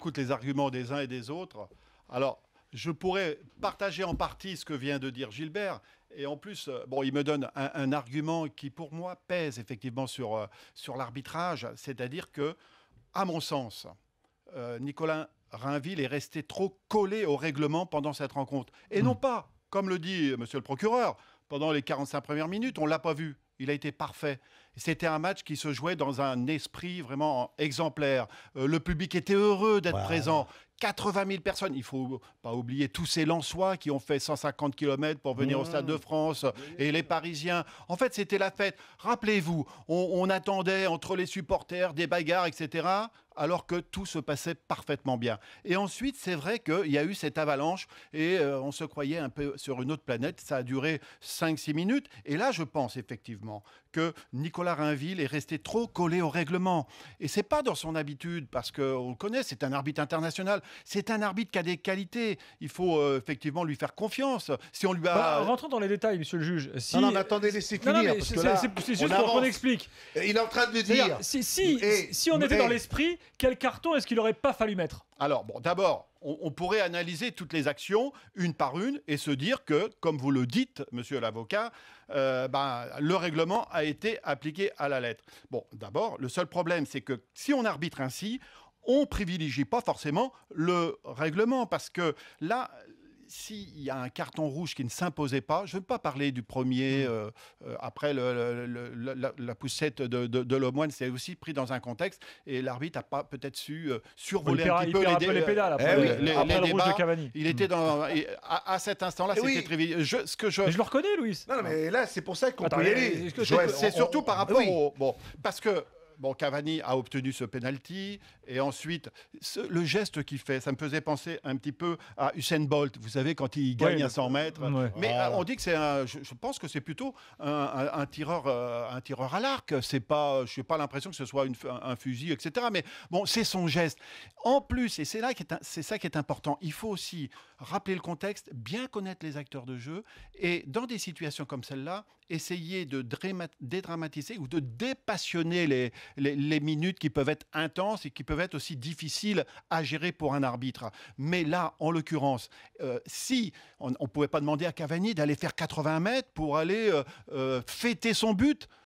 Écoute, les arguments des uns et des autres. Alors, je pourrais partager en partie ce que vient de dire Gilbert. Et en plus, euh, bon, il me donne un, argument qui, pour moi, pèse effectivement sur, euh, sur l'arbitrage. C'est-à-dire que, à mon sens, euh, Nicolas Rainville est resté trop collé au règlement pendant cette rencontre. Et non hmm. pas, comme le dit monsieur le procureur, pendant les 45 premières minutes, on ne l'a pas vu il a été parfait. C'était un match qui se jouait dans un esprit vraiment exemplaire. Euh, le public était heureux d'être présent. 80 000 personnes. Il faut pas oublier tous ces Lensois qui ont fait 150 km pour venir au Stade de mmh. France euh, et les Parisiens. En fait, c'était la fête. Rappelez-vous, on, attendait entre les supporters des bagarres, etc alors que tout se passait parfaitement bien. Et ensuite, c'est vrai qu'il y a eu cette avalanche et euh, on se croyait un peu sur une autre planète. Ça a duré 5-6 minutes. Et là, je pense effectivement que Nicolas Rainville est resté trop collé au règlement. Et c'est pas dans son habitude, parce qu'on le connaît, c'est un arbitre international. C'est un arbitre qui a des qualités. Il faut euh, effectivement lui faire confiance. Si on lui a... bah, rentrons dans les détails, monsieur le juge. Si... Non, non, attendez, laissez finir. C'est juste pour qu'on explique. Il est en train de dire. Eh, si, si, on était eh. dans l'esprit, quel carton est-ce qu'il n'aurait pas fallu mettre Alors, bon, d'abord, on, pourrait analyser toutes les actions une par une et se dire que, comme vous le dites, monsieur l'avocat, euh, ben, le règlement a été appliqué à la lettre. Bon, d'abord, le seul problème, c'est que si on arbitre ainsi, on privilégie pas forcément le règlement parce que là, s'il y a un carton rouge qui ne s'imposait pas, je ne veux pas parler du premier mm. euh, euh, après la, poussette de, de, de c'est aussi pris dans un contexte et l'arbitre n'a pas peut-être su euh, survoler un petit peu les, pédales débats. il était mm. dans à, cet instant-là, eh c'était privilégié. je, ce que je... Mais je le reconnais, Louis. Non, mais là, c'est pour ça qu'on peut C'est surtout par rapport bon parce que Bon, Cavani a obtenu ce penalty. Et ensuite, le geste qu'il fait, ça me faisait penser un petit peu à Usain Bolt. Vous savez, quand il gagne à 100 mètres. Mais ah. on dit que c'est un. Je, pense que c'est plutôt un, tireur, euh, un tireur à l'arc. C'est pas. Je n'ai pas l'impression que ce soit une, un, fusil, etc. Mais bon, c'est son geste. En plus, et c'est là qui c'est ça qui est important. Il faut aussi rappeler le contexte, bien connaître les acteurs de jeu, et dans des situations comme celle-là, essayer de dédramatiser ou de dépassionner les, les, minutes qui peuvent être intenses et qui peuvent être aussi difficiles à gérer pour un arbitre. Mais là, en l'occurrence, euh, si on ne pouvait pas demander à Cavani d'aller faire 80 mètres pour aller euh, euh, fêter son but,